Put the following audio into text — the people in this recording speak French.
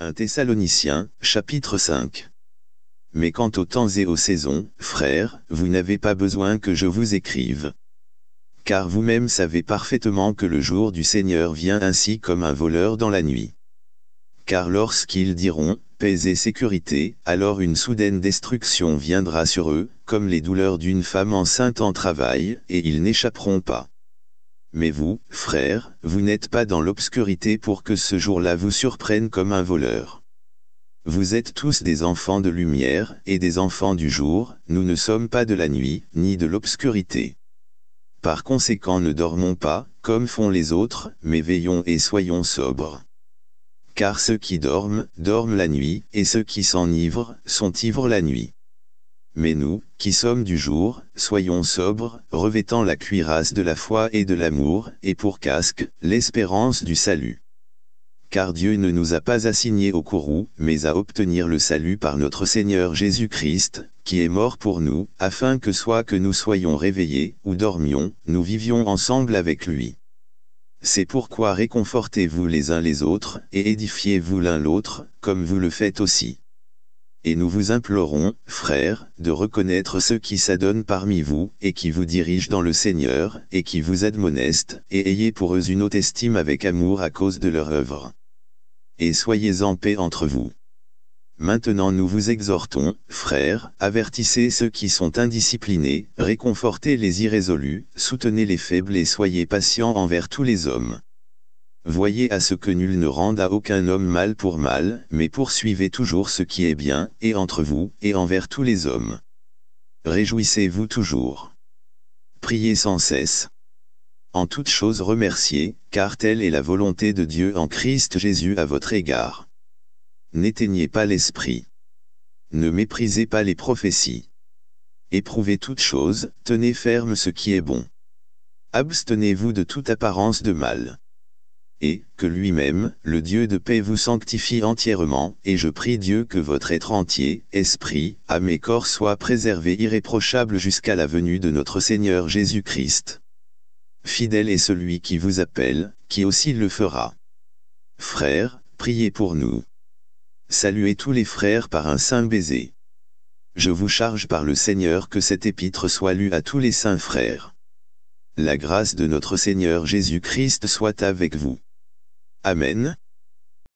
1 Thessaloniciens, chapitre 5 Mais quant aux temps et aux saisons, frères, vous n'avez pas besoin que je vous écrive. Car vous-même savez parfaitement que le jour du Seigneur vient ainsi comme un voleur dans la nuit. Car lorsqu'ils diront, paix et sécurité, alors une soudaine destruction viendra sur eux, comme les douleurs d'une femme enceinte en travail, et ils n'échapperont pas. Mais vous, frères, vous n'êtes pas dans l'obscurité pour que ce jour-là vous surprenne comme un voleur. Vous êtes tous des enfants de lumière, et des enfants du jour, nous ne sommes pas de la nuit, ni de l'obscurité. Par conséquent ne dormons pas, comme font les autres, mais veillons et soyons sobres. Car ceux qui dorment, dorment la nuit, et ceux qui s'enivrent, sont ivres la nuit. Mais nous, qui sommes du jour, soyons sobres, revêtant la cuirasse de la foi et de l'amour, et pour casque, l'espérance du salut. Car Dieu ne nous a pas assignés au courroux, mais à obtenir le salut par notre Seigneur Jésus-Christ, qui est mort pour nous, afin que soit que nous soyons réveillés, ou dormions, nous vivions ensemble avec lui. C'est pourquoi réconfortez-vous les uns les autres, et édifiez-vous l'un l'autre, comme vous le faites aussi et nous vous implorons, frères, de reconnaître ceux qui s'adonnent parmi vous, et qui vous dirigent dans le Seigneur, et qui vous admonestent, et ayez pour eux une haute estime avec amour à cause de leur œuvre. Et soyez en paix entre vous. Maintenant nous vous exhortons, frères, avertissez ceux qui sont indisciplinés, réconfortez les irrésolus, soutenez les faibles et soyez patients envers tous les hommes. Voyez à ce que nul ne rende à aucun homme mal pour mal, mais poursuivez toujours ce qui est bien, et entre vous, et envers tous les hommes. Réjouissez-vous toujours. Priez sans cesse. En toute chose remerciez, car telle est la volonté de Dieu en Christ Jésus à votre égard. N'éteignez pas l'esprit. Ne méprisez pas les prophéties. Éprouvez toutes choses, tenez ferme ce qui est bon. Abstenez-vous de toute apparence de mal et que lui-même, le Dieu de paix vous sanctifie entièrement, et je prie Dieu que votre être entier, esprit, âme et corps soit préservé irréprochable jusqu'à la venue de notre Seigneur Jésus-Christ. Fidèle est celui qui vous appelle, qui aussi le fera. Frères, priez pour nous. Saluez tous les frères par un saint baiser. Je vous charge par le Seigneur que cette épître soit lue à tous les saints frères. La grâce de notre Seigneur Jésus-Christ soit avec vous. Amen.